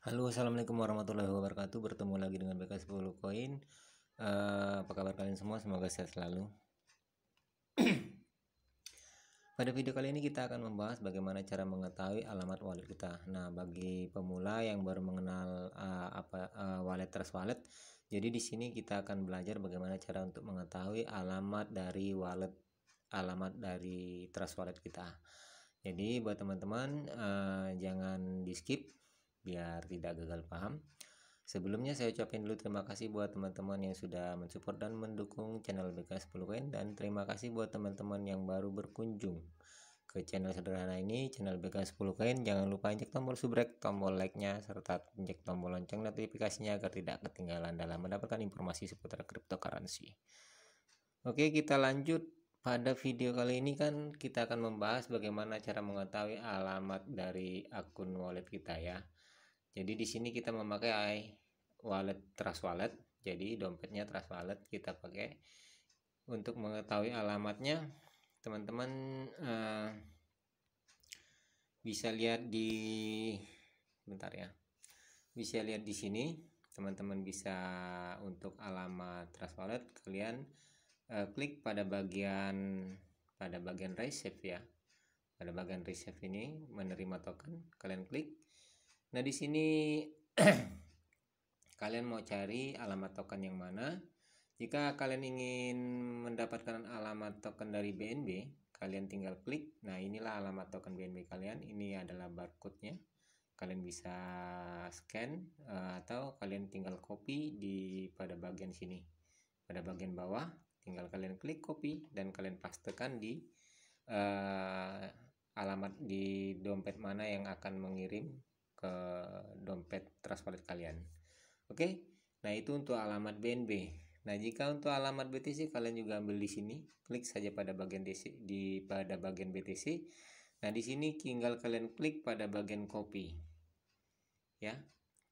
Halo assalamualaikum warahmatullahi wabarakatuh bertemu lagi dengan BK 10 koin uh, apa kabar kalian semua semoga sehat selalu pada video kali ini kita akan membahas bagaimana cara mengetahui alamat wallet kita nah bagi pemula yang baru mengenal uh, apa uh, wallet trust wallet jadi di sini kita akan belajar bagaimana cara untuk mengetahui alamat dari wallet alamat dari trust wallet kita jadi buat teman-teman uh, jangan di skip biar tidak gagal paham. Sebelumnya saya ucapin dulu terima kasih buat teman-teman yang sudah mensupport dan mendukung channel BK 10 dan terima kasih buat teman-teman yang baru berkunjung ke channel sederhana ini, channel BK 10 Koin. Jangan lupa injek tombol subrek, tombol like-nya, serta injek tombol lonceng notifikasinya agar tidak ketinggalan dalam mendapatkan informasi seputar cryptocurrency. Oke, kita lanjut. Pada video kali ini kan kita akan membahas bagaimana cara mengetahui alamat dari akun wallet kita ya. Jadi di sini kita memakai wallet Trust Wallet. Jadi dompetnya Trust Wallet kita pakai untuk mengetahui alamatnya. Teman-teman uh, bisa lihat di bentar ya. Bisa lihat di sini, teman-teman bisa untuk alamat Trust Wallet kalian uh, klik pada bagian pada bagian receive ya pada bagian receive ini menerima token kalian klik Nah, di sini kalian mau cari alamat token yang mana? Jika kalian ingin mendapatkan alamat token dari BNB, kalian tinggal klik. Nah, inilah alamat token BNB kalian. Ini adalah barcode-nya. Kalian bisa scan eh, atau kalian tinggal copy di pada bagian sini. Pada bagian bawah, tinggal kalian klik copy dan kalian pastekan di uh, alamat di dompet mana yang akan mengirim ke dompet trust kalian oke nah itu untuk alamat BNB nah jika untuk alamat BTC kalian juga ambil di sini klik saja pada bagian DC, di pada bagian BTC nah di sini tinggal kalian klik pada bagian copy ya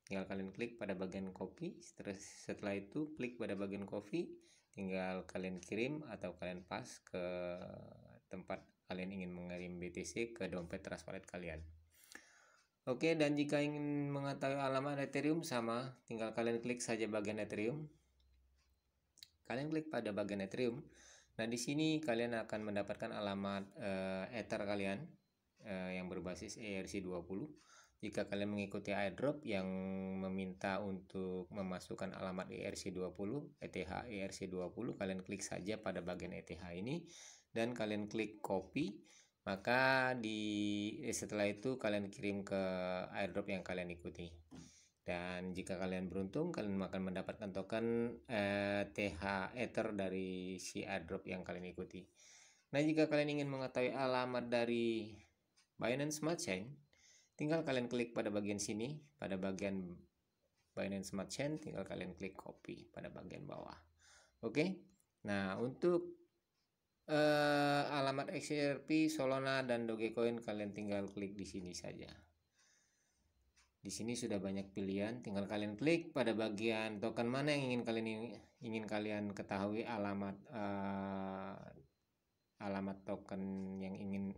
tinggal kalian klik pada bagian copy setelah, setelah itu klik pada bagian copy tinggal kalian kirim atau kalian pas ke tempat kalian ingin mengirim BTC ke dompet trust kalian Oke, dan jika ingin mengetahui alamat Ethereum sama, tinggal kalian klik saja bagian Ethereum. Kalian klik pada bagian Ethereum. Nah, di sini kalian akan mendapatkan alamat uh, Ether kalian uh, yang berbasis ERC20. Jika kalian mengikuti airdrop yang meminta untuk memasukkan alamat ERC20, ETH ERC20, kalian klik saja pada bagian ETH ini dan kalian klik copy maka di eh, setelah itu kalian kirim ke airdrop yang kalian ikuti dan jika kalian beruntung kalian akan mendapatkan token eh, TH Ether dari si airdrop yang kalian ikuti nah jika kalian ingin mengetahui alamat dari Binance Smart Chain tinggal kalian klik pada bagian sini pada bagian Binance Smart Chain tinggal kalian klik copy pada bagian bawah oke okay? nah untuk eh, alamat XRP, Solana dan Dogecoin kalian tinggal klik di sini saja. Di sini sudah banyak pilihan, tinggal kalian klik pada bagian token mana yang ingin kalian ingin kalian ketahui alamat uh, alamat token yang ingin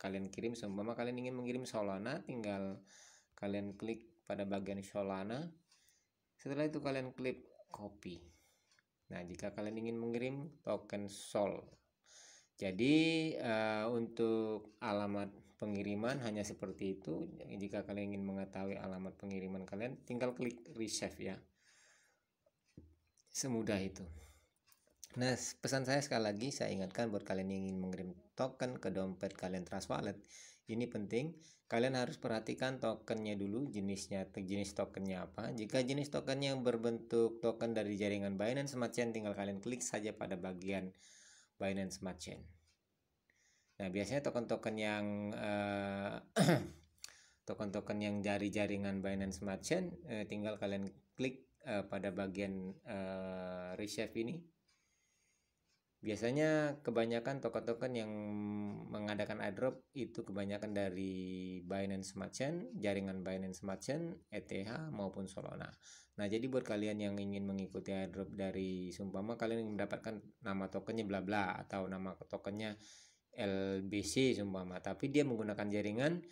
kalian kirim. Seumpama kalian ingin mengirim Solana, tinggal kalian klik pada bagian Solana. Setelah itu kalian klik copy. Nah, jika kalian ingin mengirim token Sol jadi uh, untuk alamat pengiriman hanya seperti itu. Jika kalian ingin mengetahui alamat pengiriman kalian, tinggal klik receive ya. Semudah itu. Nah, pesan saya sekali lagi saya ingatkan buat kalian yang ingin mengirim token ke dompet kalian Trust Wallet, ini penting. Kalian harus perhatikan tokennya dulu, jenisnya jenis tokennya apa. Jika jenis tokennya yang berbentuk token dari jaringan Binance Smart Chain, tinggal kalian klik saja pada bagian Binance Smart Chain. Nah, biasanya token-token yang eh, token-token uh, yang dari jaringan Binance Smart Chain uh, tinggal kalian klik uh, pada bagian reserve ini Biasanya kebanyakan token-token yang mengadakan airdrop itu kebanyakan dari Binance Smart Chain, jaringan Binance Smart Chain, ETH maupun Solana. Nah, jadi buat kalian yang ingin mengikuti airdrop dari Sumpama kalian ingin mendapatkan nama tokennya bla bla atau nama tokennya LBC Sumpama, tapi dia menggunakan jaringan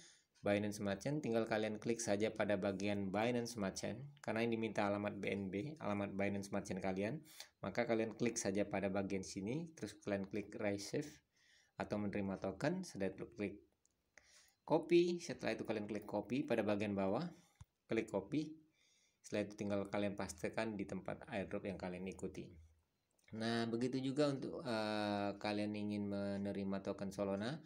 Binance Smart Chain, tinggal kalian klik saja pada bagian Binance Smart Chain. Karena ini diminta alamat BNB, alamat Binance Smart Chain kalian, maka kalian klik saja pada bagian sini, terus kalian klik Receive atau menerima token, sudah klik copy, setelah itu kalian klik copy pada bagian bawah, klik copy, setelah itu tinggal kalian pastikan di tempat airdrop yang kalian ikuti. Nah, begitu juga untuk uh, kalian ingin menerima token Solana,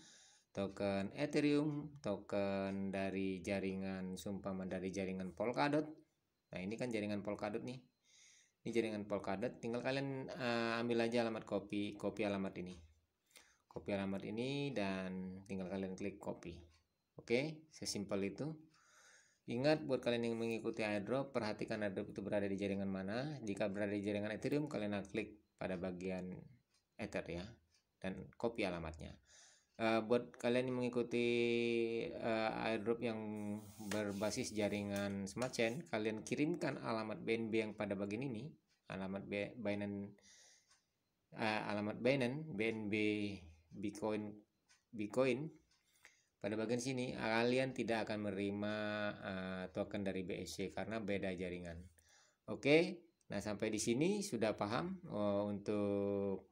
token Ethereum, token dari jaringan sumpama dari jaringan Polkadot. Nah, ini kan jaringan Polkadot nih. Ini jaringan Polkadot, tinggal kalian uh, ambil aja alamat copy, copy alamat ini. Copy alamat ini dan tinggal kalian klik copy. Oke, sesimpel itu. Ingat buat kalian yang mengikuti airdrop, perhatikan airdrop itu berada di jaringan mana. Jika berada di jaringan Ethereum, kalian klik pada bagian Ether ya dan copy alamatnya uh, buat kalian yang mengikuti uh, eh, airdrop yang berbasis jaringan smart chain kalian kirimkan alamat BNB yang pada bagian ini alamat B Binance uh, alamat Binance BNB Bitcoin Bitcoin pada bagian sini kalian tidak akan menerima uh, token dari BSC karena beda jaringan oke okay? Nah, sampai di sini sudah paham uh, untuk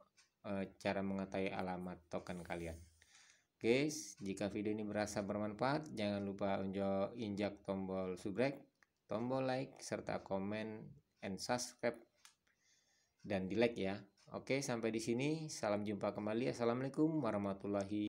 cara mengetahui alamat token kalian. Guys, jika video ini berasa bermanfaat, jangan lupa injak tombol subscribe, tombol like, serta komen and subscribe dan di like ya. Oke, sampai di sini. Salam jumpa kembali. Assalamualaikum warahmatullahi